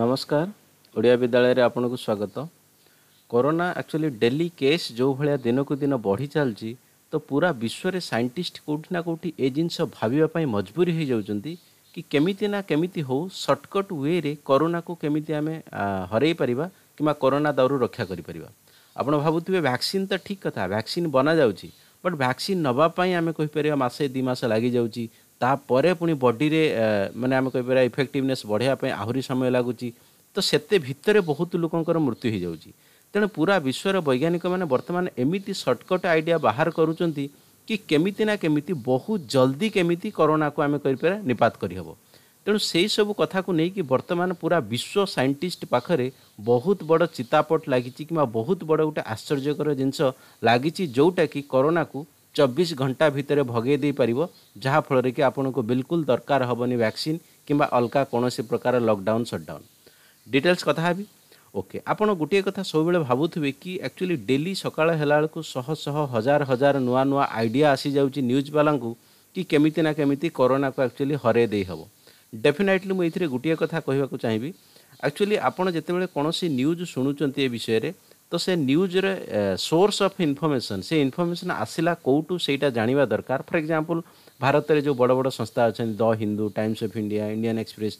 ନମସ୍କାର ଓଡ଼ିଆ ବିଦ୍ୟାଳୟରେ ଆପଣଙ୍କୁ ସ୍ୱାଗତ କରୋନା ଆକ୍ଚୁଆଲି ଡେଲି କେସ୍ ଯେଉଁ ଭଳିଆ ଦିନକୁ ଦିନ ବଢ଼ି ଚାଲିଛି ତ ପୁରା ବିଶ୍ୱରେ ସାଇଣ୍ଟିଷ୍ଟ କେଉଁଠି ନା କେଉଁଠି ଏ ଜିନିଷ ଭାବିବା ପାଇଁ ମଜବୁରୀ ହୋଇଯାଉଛନ୍ତି କି କେମିତି ନା କେମିତି ହେଉ ସର୍ଟକଟ୍ ୱେରେ କରୋନାକୁ କେମିତି ଆମେ ହରାଇ ପାରିବା କିମ୍ବା କରୋନା ଦାଉରୁ ରକ୍ଷା କରିପାରିବା ଆପଣ ଭାବୁଥିବେ ଭ୍ୟାକ୍ସିନ୍ ତ ଠିକ୍ କଥା ଭ୍ୟାକ୍ସିନ୍ ବନାଯାଉଛି ବଟ୍ ଭ୍ୟାକ୍ସିନ୍ ନେବା ପାଇଁ ଆମେ କହିପାରିବା ମାସେ ଦୁଇ ମାସ ଲାଗିଯାଉଛି ତାପରେ ପୁଣି ବଡ଼ିରେ ମାନେ ଆମେ କହିପାରିବା ଇଫେକ୍ଟିଭନେସ୍ ବଢ଼େଇବା ପାଇଁ ଆହୁରି ସମୟ ଲାଗୁଛି ତ ସେତେ ଭିତରେ ବହୁତ ଲୋକଙ୍କର ମୃତ୍ୟୁ ହୋଇଯାଉଛି ତେଣୁ ପୁରା ବିଶ୍ୱର ବୈଜ୍ଞାନିକମାନେ ବର୍ତ୍ତମାନ ଏମିତି ସର୍ଟକଟ୍ ଆଇଡ଼ିଆ ବାହାର କରୁଛନ୍ତି କି କେମିତି ନା କେମିତି ବହୁତ ଜଲ୍ଦି କେମିତି କରୋନାକୁ ଆମେ କହିପାରିବା ନିପାତ କରିହେବ ତେଣୁ ସେହିସବୁ କଥାକୁ ନେଇକି ବର୍ତ୍ତମାନ ପୁରା ବିଶ୍ୱ ସାଇଣ୍ଟିଷ୍ଟ ପାଖରେ ବହୁତ ବଡ଼ ଚିତାପଟ ଲାଗିଛି କିମ୍ବା ବହୁତ ବଡ଼ ଗୋଟେ ଆଶ୍ଚର୍ଯ୍ୟକର ଜିନିଷ ଲାଗିଛି ଯେଉଁଟାକି କରୋନାକୁ ଚବିଶ ଘଣ୍ଟା ଭିତରେ ଭଗେଇ ଦେଇପାରିବ ଯାହାଫଳରେ କି ଆପଣଙ୍କୁ ବିଲକୁଲ ଦରକାର ହେବନି ଭ୍ୟାକ୍ସିନ୍ କିମ୍ବା ଅଲଗା କୌଣସି ପ୍ରକାର ଲକଡାଉନ୍ ସଟ୍ଡାଉନ୍ ଡିଟେଲ୍ସ କଥା ହେବି ଓକେ ଆପଣ ଗୋଟିଏ କଥା ସବୁବେଳେ ଭାବୁଥିବେ କି ଆକ୍ଚୁଆଲି ଡେଲି ସକାଳ ହେଲା ବେଳକୁ ଶହ ଶହ ହଜାର ହଜାର ନୂଆ ନୂଆ ଆଇଡ଼ିଆ ଆସିଯାଉଛି ନ୍ୟୁଜ୍ ବାଲାଙ୍କୁ କି କେମିତି ନା କେମିତି କରୋନାକୁ ଆକ୍ଚୁଆଲି ହରେଇ ଦେଇହେବ ଡେଫିନାଇଟଲି ମୁଁ ଏଥିରେ ଗୋଟିଏ କଥା କହିବାକୁ ଚାହିଁବି ଆକ୍ଚୁଆଲି ଆପଣ ଯେତେବେଳେ କୌଣସି ନ୍ୟୁଜ୍ ଶୁଣୁଛନ୍ତି ଏ ବିଷୟରେ ତ ସେ ନ୍ୟୁଜ୍ରେ ସୋର୍ସ ଅଫ୍ ଇନଫର୍ମେସନ୍ ସେ ଇନଫର୍ମେସନ୍ ଆସିଲା କେଉଁଠୁ ସେଇଟା ଜାଣିବା ଦରକାର ଫର୍ ଏକ୍ଜାମ୍ପଲ୍ ଭାରତରେ ଯେଉଁ ବଡ଼ ବଡ଼ ସଂସ୍ଥା ଅଛନ୍ତି the Hindu Times of India Indian Express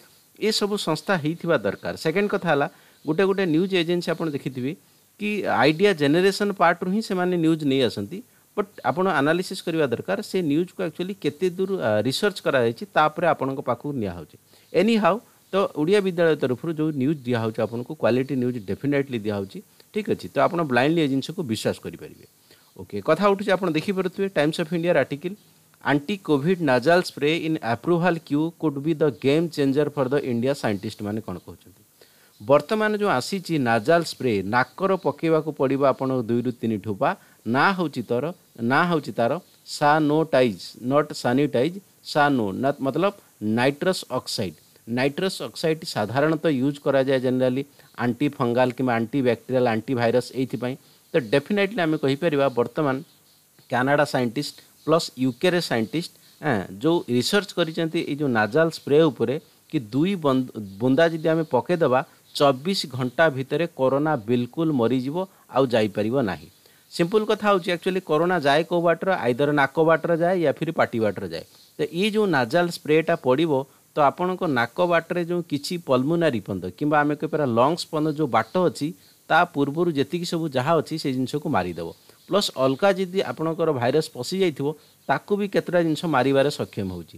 ଏସବୁ ସଂସ୍ଥା ହେଇଥିବା ଦରକାର ସେକେଣ୍ଡ କଥା ହେଲା ଗୋଟେ ଗୋଟେ ନ୍ୟୁଜ୍ ଏଜେନ୍ସି ଆପଣ ଦେଖିଥିବେ କି ଆଇଡ଼ିଆ ଜେନେରେସନ୍ ପାର୍ଟରୁ ହିଁ ସେମାନେ ନ୍ୟୁଜ୍ ନେଇ ଆସନ୍ତି ବଟ୍ ଆପଣ ଆନାଲିସିସ୍ କରିବା ଦରକାର ସେ ନ୍ୟୁଜ୍କୁ ଆକ୍ଚୁଆଲି କେତେ ଦୂର ରିସର୍ଚ୍ଚ କରାଯାଇଛି ତାପରେ ଆପଣଙ୍କ ପାଖକୁ ନିଆହେଉଛି ଏନି ହାଉ ତ ଓଡ଼ିଆ ବିଦ୍ୟାଳୟ ତରଫରୁ ଯେଉଁ ନ୍ୟୁଜ୍ ଦିଆହେଉଛି ଆପଣଙ୍କୁ କ୍ୱାଲିଟି ନ୍ୟୁଜ୍ ଡେଫିନେଟଲି ଦିଆହେଉଛି ঠিক ଅଛି ତ ଆପଣ ବ୍ଲାଇଣ୍ଡଲି ଏ ଜିନିଷକୁ ବିଶ୍ୱାସ କରିପାରିବେ ଓକେ କଥା ଉଠୁଛି ଆପଣ ଦେଖିପାରୁଥିବେ ଟାଇମ୍ସ ଅଫ୍ ଇଣ୍ଡିଆର article anti covid nasal spray in approval queue could be the game changer for the India ସାଇଣ୍ଟିଷ୍ଟମାନେ କ'ଣ କହୁଛନ୍ତି ବର୍ତ୍ତମାନ ଯେଉଁ ଆସିଛି ନାଜାଲ୍ ସ୍ପ୍ରେ ନାକର ପକାଇବାକୁ ପଡ଼ିବ ଆପଣଙ୍କୁ ଦୁଇରୁ ତିନି ଠୁପା ନା ହେଉଛି ତର ନା ହେଉଛି ତା'ର ସାନୋଟାଇଜ୍ ନଟ୍ ସାନିଟାଇଜ୍ ସାନୋ ମତଲବ ନାଇଟ୍ରସ୍ ଅକ୍ସାଇଡ୍ नाइट्रस अक्साइड साधारणतः यूज कराए जेनेली आंटी फंगाल कि आंटी बैक्टेरियाल आंटी भाइरस ये तो डेफिनेटली आम कहीपर बर्तमान Canada scientist plus UK scientist जो रिसर्च कर जो नाजाल स्प्रे उपर कि दुई बुंदा जी आम पकईदेवा चबिश घंटा भितर कोरोना बिल्कुल मरीज आईपर ना सिंपल कथा हूँ एक्चुअली कोरोना जाए कौ बाटर आईदर नाक बाटर जाए या फिर पाटी बाटर जाए तो ये जो नाजाल स्प्रेटा पड़ो ତ ଆପଣଙ୍କ ନାକ ବାଟରେ ଯେଉଁ କିଛି ପଲ୍ମୁନାରୀ ପନ୍ଦ କିମ୍ବା ଆମେ କହିପାରିବା ଲଙ୍ଗସ୍ ପନ୍ଦ ଯେଉଁ ବାଟ ଅଛି ତା ପୂର୍ବରୁ ଯେତିକି ସବୁ ଯାହା ଅଛି ସେ ଜିନିଷକୁ ମାରିଦେବ ପ୍ଲସ୍ ଅଲଗା ଯଦି ଆପଣଙ୍କର ଭାଇରସ୍ ପଶିଯାଇଥିବ ତାକୁ ବି କେତେଟା ଜିନିଷ ମାରିବାରେ ସକ୍ଷମ ହେଉଛି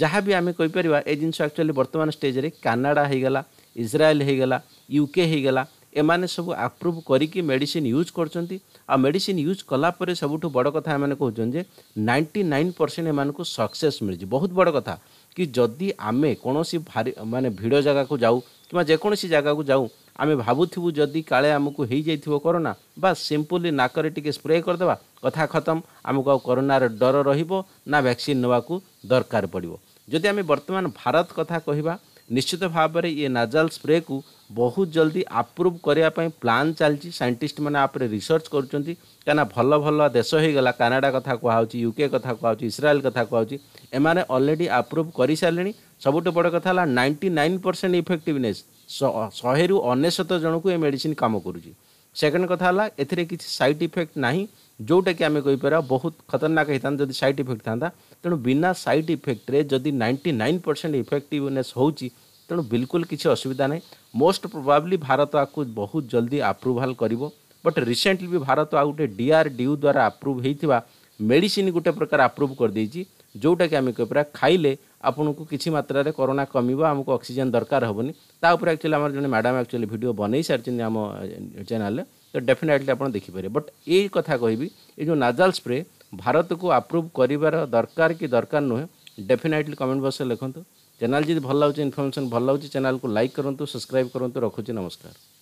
ଯାହା ବି ଆମେ କହିପାରିବା ଏ ଜିନିଷ ଆକ୍ଚୁଆଲି ବର୍ତ୍ତମାନ ଷ୍ଟେଜ୍ରେ କାନାଡ଼ା ହୋଇଗଲା ଇସ୍ରାଏଲ୍ ହୋଇଗଲା ୟୁକେ ହୋଇଗଲା ଏମାନେ ସବୁ ଆପ୍ରୁଭ୍ କରିକି ମେଡ଼ିସିନ୍ ୟୁଜ୍ କରୁଛନ୍ତି ଆଉ ମେଡ଼ିସିନ୍ ୟୁଜ୍ କଲାପରେ ସବୁଠୁ ବଡ଼ କଥା ଏମାନେ କହୁଛନ୍ତି ଯେ ନାଇଣ୍ଟି ନାଇନ୍ ପରସେଣ୍ଟ ଏମାନଙ୍କୁ ସକ୍ସେସ୍ ମିଳିଛି ବହୁତ ବଡ଼ କଥା କି ଯଦି ଆମେ କୌଣସି ଭାରି ମାନେ ଭିଡ଼ ଜାଗାକୁ ଯାଉ କିମ୍ବା ଯେକୌଣସି ଜାଗାକୁ ଯାଉ ଆମେ ଭାବୁଥିବୁ ଯଦି କାଳେ ଆମକୁ ହେଇଯାଇଥିବ କରୋନା ବା ସିମ୍ପଲି ନାକରେ ଟିକେ ସ୍ପ୍ରେ କରିଦେବା କଥା ଖତମ ଆମକୁ ଆଉ କରୋନାର ଡର ରହିବ ନା ଭ୍ୟାକ୍ସିନ୍ ନେବାକୁ ଦରକାର ପଡ଼ିବ ଯଦି ଆମେ ବର୍ତ୍ତମାନ ଭାରତ କଥା କହିବା ନିଶ୍ଚିତ ଭାବରେ ଇଏ ନାଜାଲ ସ୍ପ୍ରେକୁ ବହୁତ ଜଲ୍ଦି ଆପ୍ରୁଭ୍ କରିବା ପାଇଁ ପ୍ଲାନ୍ ଚାଲିଛି ସାଇଣ୍ଟିଷ୍ଟମାନେ ଆପରେ ରିସର୍ଚ୍ଚ କରୁଛନ୍ତି କାହିଁକିନା ଭଲ ଭଲ ଦେଶ ହୋଇଗଲା କାନାଡ଼ା କଥା କୁହାହେଉଛି ୟୁକେ କଥା କୁହାହେଉଛି ଇସ୍ରାଏଲ୍ କଥା କୁହାହେଉଛି ଏମାନେ ଅଲରେଡ଼ି ଆପ୍ରୁଭ୍ କରିସାରିଲେଣି ସବୁଠୁ ବଡ଼ କଥା ହେଲା ନାଇଣ୍ଟି ନାଇନ୍ ପରସେଣ୍ଟ ଇଫେକ୍ଟିଭନେସ୍ ଶହେରୁ ଅନେଶତ ଜଣଙ୍କୁ ଏ ମେଡ଼ିସିନ୍ କାମ କରୁଛି ସେକେଣ୍ଡ କଥା ହେଲା ଏଥିରେ କିଛି ସାଇଡ଼୍ ଇଫେକ୍ଟ ନାହିଁ जोटा कि आम कहीपर बहुत खतरनाक होता जो सैड इफेक्ट था तेणु बिना सैड इफेक्टे जदि नाइंटी नाइन परसेंट इफेक्टिवने तेणु बिल्कुल किसी असुविधा ना मोस्ट प्रोबाबली भारत आपको बहुत जल्दी आप्रुवाल कर बट रिसेंटली भी भारत आ गए डीआर डीआरडीयू द्वारा आप्रुव होता मेडिसीन गोटे प्रकार आप्रुव कर जोटा कि आम कहीपर खाइले आपन को किसी मात्र करोना कम आमको अक्सीजेन दरकार हेनी ताचुअली जो मैडम एक्चुअली भिड बन सारी आम चेल्ले तो डेफिनेटली आप देखिपर बट ये कथा कह जो नाजाल स्प्रे भारत को आप्रुव कर दरकार कि दरकार नुहे डेफिनेटली कमेंट बक्स में लिखुद चैनल जी भल लगे इनफर्मेशन भल लगे चैनल को लाइक करूँ सब्सक्राइब करूँ रखुच नमस्कार